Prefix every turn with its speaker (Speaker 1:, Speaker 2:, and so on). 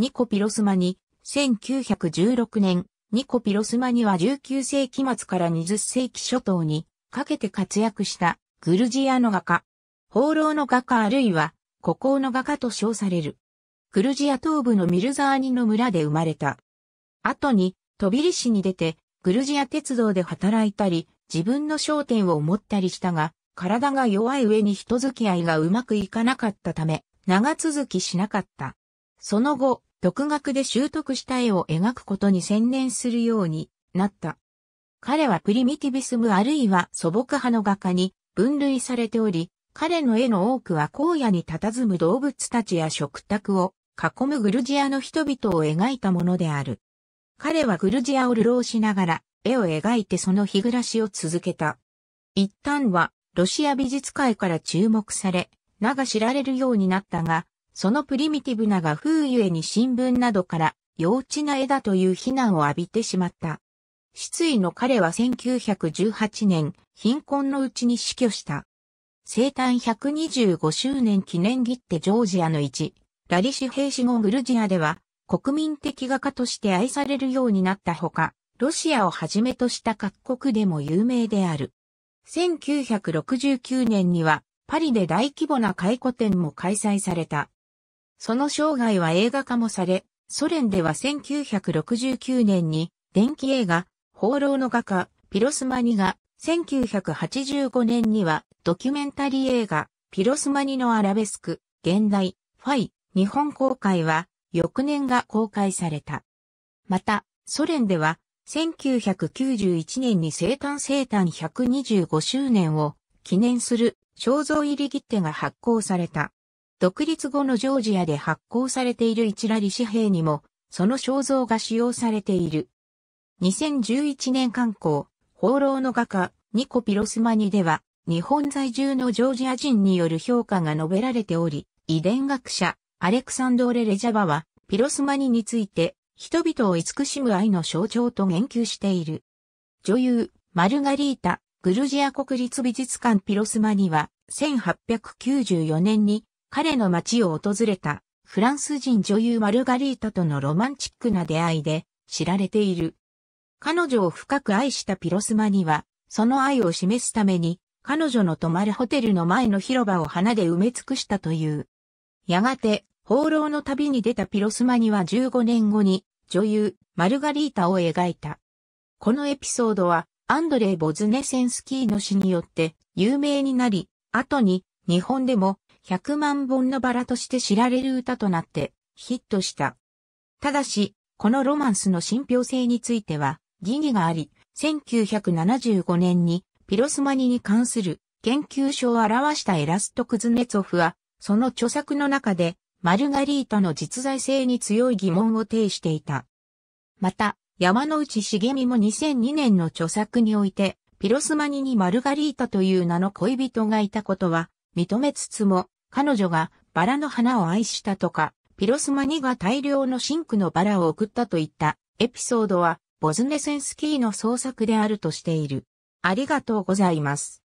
Speaker 1: ニコピロスマニ、1916年、ニコピロスマニは19世紀末から20世紀初頭にかけて活躍したグルジアの画家。放浪の画家あるいは孤高の画家と称される。グルジア東部のミルザーニの村で生まれた。後に、飛びリ市に出て、グルジア鉄道で働いたり、自分の商店を持ったりしたが、体が弱い上に人付き合いがうまくいかなかったため、長続きしなかった。その後、独学で習得した絵を描くことに専念するようになった。彼はプリミティビスムあるいは素朴派の画家に分類されており、彼の絵の多くは荒野に佇む動物たちや食卓を囲むグルジアの人々を描いたものである。彼はグルジアを流浪しながら絵を描いてその日暮らしを続けた。一旦はロシア美術界から注目され、名が知られるようになったが、そのプリミティブな画風ゆえに新聞などから幼稚な絵だという非難を浴びてしまった。失意の彼は1918年、貧困のうちに死去した。生誕125周年記念切手ジョージアの一、ラリシュ兵士後グルジアでは、国民的画家として愛されるようになったほか、ロシアをはじめとした各国でも有名である。1969年には、パリで大規模な回顧展も開催された。その生涯は映画化もされ、ソ連では1969年に電気映画、放浪の画家、ピロスマニが、1985年にはドキュメンタリー映画、ピロスマニのアラベスク、現代、ファイ、日本公開は、翌年が公開された。また、ソ連では、1991年に生誕生誕125周年を記念する肖像入り切手が発行された。独立後のジョージアで発行されている一ラリ紙幣にも、その肖像が使用されている。2011年刊行、放浪の画家、ニコ・ピロスマニでは、日本在住のジョージア人による評価が述べられており、遺伝学者、アレクサンドーレ・レジャバは、ピロスマニについて、人々を慈しむ愛の象徴と言及している。女優、マルガリータ、グルジア国立美術館ピロスマニは、1894年に彼の街を訪れたフランス人女優マルガリータとのロマンチックな出会いで知られている。彼女を深く愛したピロスマには、その愛を示すために、彼女の泊まるホテルの前の広場を花で埋め尽くしたという。やがて、放浪の旅に出たピロスマには15年後に、女優、マルガリータを描いた。このエピソードは、アンドレイ・ボズネセンスキーの詩によって有名になり、後に日本でも100万本のバラとして知られる歌となってヒットした。ただし、このロマンスの信憑性については疑義があり、1975年にピロスマニに関する研究書を表したエラスト・クズネツォフは、その著作の中で、マルガリータの実在性に強い疑問を呈していた。また、山内茂美も2002年の著作において、ピロスマニにマルガリータという名の恋人がいたことは、認めつつも、彼女がバラの花を愛したとか、ピロスマニが大量のシンクのバラを送ったといったエピソードは、ボズネセンスキーの創作であるとしている。ありがとうございます。